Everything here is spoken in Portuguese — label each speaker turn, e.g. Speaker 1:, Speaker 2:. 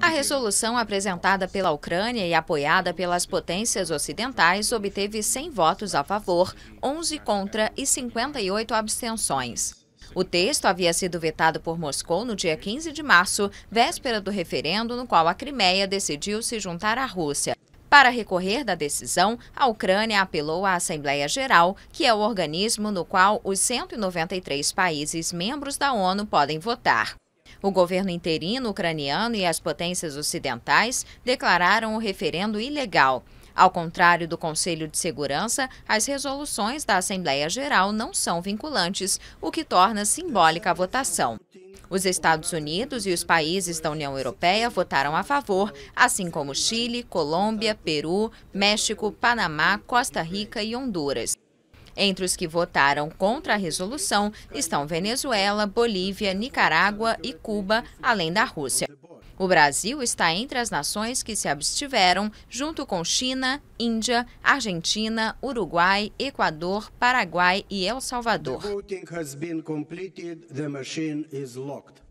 Speaker 1: A resolução apresentada pela Ucrânia e apoiada pelas potências ocidentais obteve 100 votos a favor, 11 contra e 58 abstenções. O texto havia sido vetado por Moscou no dia 15 de março, véspera do referendo no qual a Crimeia decidiu se juntar à Rússia. Para recorrer da decisão, a Ucrânia apelou à Assembleia Geral, que é o organismo no qual os 193 países membros da ONU podem votar. O governo interino ucraniano e as potências ocidentais declararam o referendo ilegal. Ao contrário do Conselho de Segurança, as resoluções da Assembleia Geral não são vinculantes, o que torna simbólica a votação. Os Estados Unidos e os países da União Europeia votaram a favor, assim como Chile, Colômbia, Peru, México, Panamá, Costa Rica e Honduras. Entre os que votaram contra a resolução estão Venezuela, Bolívia, Nicarágua e Cuba, além da Rússia. O Brasil está entre as nações que se abstiveram, junto com China, Índia, Argentina, Uruguai, Equador, Paraguai e El Salvador. The